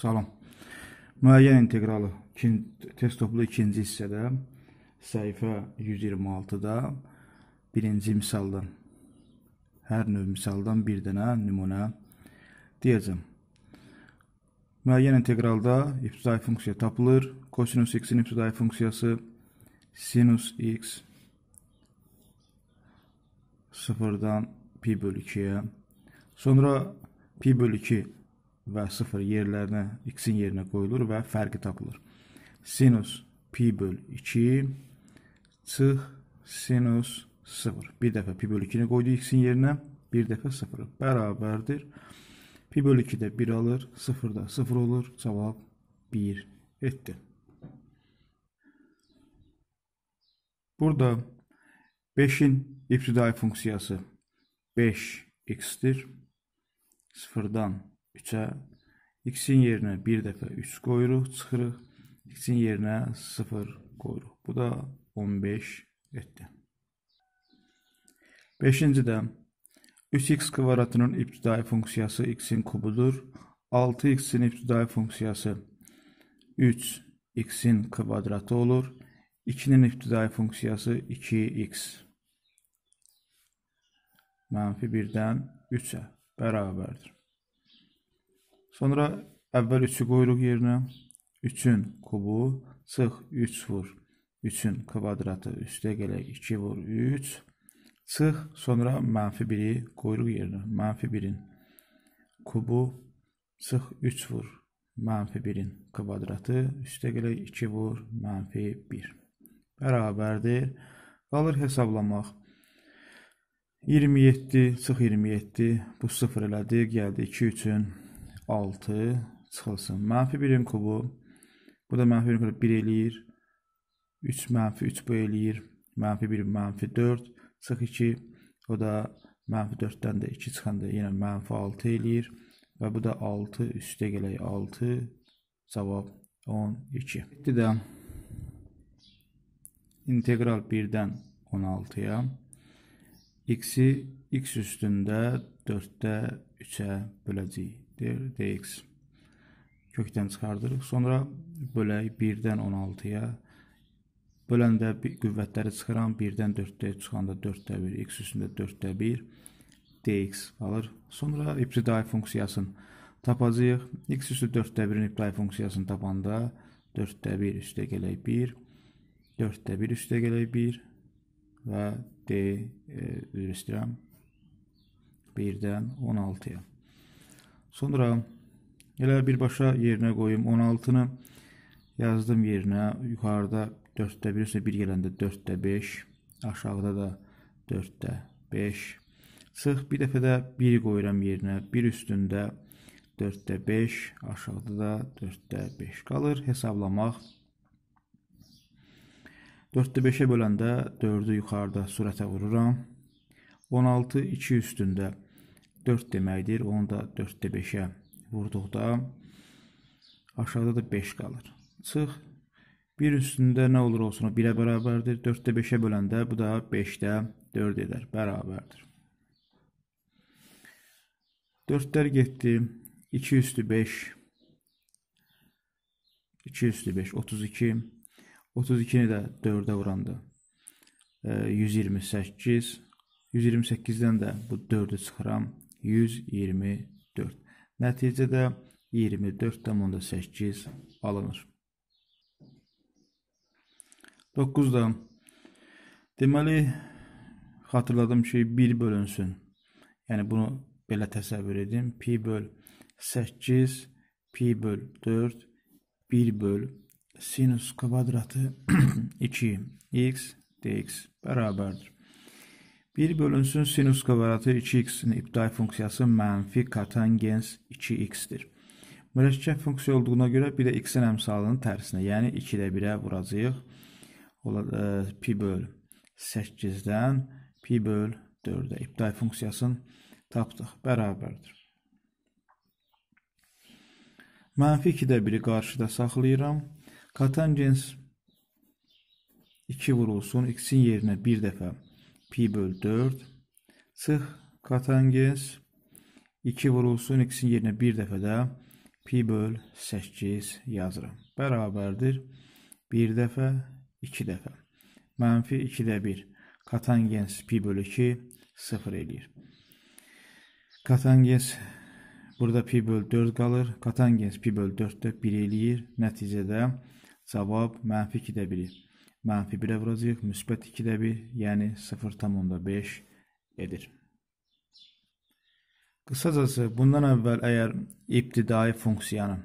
Salam. Müəyyən inteqralı test toplu ikinci hissədə səhifə 126-da birinci misaldan hər növ misaldan bir dənə nümunə deyəcəm. Müəyyən inteqralda ibtidai funksiya tapılır. Kosinus x-in ibtidai funksiyası sinus x 0-dan pi bölü 2-yə. Sonra pi bölü 2 və 0 yerlərinə x-in yerinə qoyulur və fərqi tapılır. Sinus pi böl 2 çıx sinus 0. Bir dəfə pi böl 2-ni qoydu x-in yerinə, bir dəfə 0 bərabərdir. Pi böl 2-də 1 alır, 0-da 0 olur, cavab 1 etdi. Burada 5-in ibtidai funksiyası 5x-dir. 0-dan 3'e x'in yerine bir defa 3 koyuruq, çıxırıq. x'in yerine 0 koyuruq. Bu da 15 etdi. 5-ci də 3x kvadratının ibtidai funksiyası x'in kubudur. 6x'in ibtidai funksiyası 3x'in kvadratı olur. 2'nin ibtidai funksiyası 2x. Mənfi 1-dən beraberdir. Sonra əvvəl 3-ü qoyuruq yerinə. 3-ün kubu çıx 3 vur 3-ün kvadratı üstə gələk 2 vur 3 çıx sonra mənfi 1-i qoyuruq yerinə. Mənfi 1-in kubu çıx 3 vur mənfi 1-in kvadratı üstə gələk 2 vur mənfi 1 bərabərdir. Qalır hesablamaq. 27 çıx 27 bu 0 elədi, gəldi 2 üçün 6 çıxılsın. Mənfi 1-in kubu. Bu da mənfi 1-in kubu 1 eləyir. 3 mənfi 3 bu eləyir. Mənfi 1 mənfi 4 çıx 2. O da mənfi 4-dən də 2 çıxanda yenə mənfi 6 eləyir. Və bu da 6 üstə gələk 6. Cavab 12. Getdi də integral 1-dən 16-ya x-i x üstündə 4-də 3-ə böləcəyik eşittir dx kökdən çıxardırıq. Sonra bölək 1-dən 16-ya. Böləndə qüvvətləri çıxıram. 1-dən 4-də çıxanda 4-də 1, x üstündə 4-də 1 dx qalır. Sonra ibtidai funksiyasını tapacağıq. x üstü 4-də 1-in ibtidai funksiyasını tapanda 4-də 1 üstə gələk 1, 4-də 1 üstə gələk 1 və d e, üzr istəyirəm 1-dən 16-ya. Sonra elə birbaşa yerinə qoyum 16-nı yazdım yerinə. Yuxarıda 4-də 1 isə 1 gələndə 4-də 5, aşağıda da 4-də 5. Sıx bir dəfə də 1 qoyuram yerinə. 1 üstündə 4-də 5, aşağıda da 4-də 5 qalır. Hesablamaq 4-də 5-ə böləndə 4-ü yuxarıda sürətə vururam. 16 2 üstündə 4 4 deməkdir. Onu da 4-də 5-ə vurduqda aşağıda da 5 qalır. Çıx. 1 üstündə nə olur olsun o 1-ə bərabərdir. 4-də 5-ə böləndə bu da 5-də 4 edər. Bərabərdir. 4-lər getdi. 2 üstü 5. 2 üstü 5. 32. 32-ni də 4-ə vuranda. 128. 128-dən də bu 4-ü çıxıram. 124. Nəticədə 24,8 alınır. 9-da deməli xatırladım ki, 1 bölünsün. Yəni bunu belə təsəvvür edin. Pi böl 8 pi böl 4 1 böl sinus kvadratı 2 x dx bərabərdir. 1 bölünsün sinüs kvadratı 2x-in ibtidai funksiyası mənfi katangens 2x-dir. Mürəkkəb funksiya olduğuna görə bir də x-in əmsalının tərsinə, yəni 2-də 1-ə vuracağıq. Ola, e, pi böl 8-dən pi böl 4-ə ibtidai funksiyasını tapdıq. Bərabərdir. Mənfi 2-də 1-i qarşıda saxlayıram. Katangens 2 vurulsun, x-in yerinə bir dəfə 1 pi bölü 4 sık katangens 2 vurulsun x'in yerinə bir dəfə də pi böl 8 yazıram. Bərabərdir 1 dəfə 2 dəfə. Mənfi 2-də 1 katangens pi bölü 2 0 eləyir. Katangens burada pi bölü 4 qalır. Katangens pi bölü 4 də 1 eləyir. Nəticədə cavab mənfi 2-də 1-ir mənfi 1-ə vuracağıq, müsbət 2-də 1, yəni 0,5 edir. Qısacası, bundan əvvəl əgər ibtidai funksiyanı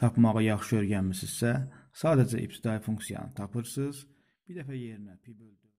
tapmağı yaxşı öyrənmisinizsə, sadəcə ibtidai funksiyanı tapırsınız, bir dəfə yerinə pi böldürürsünüz.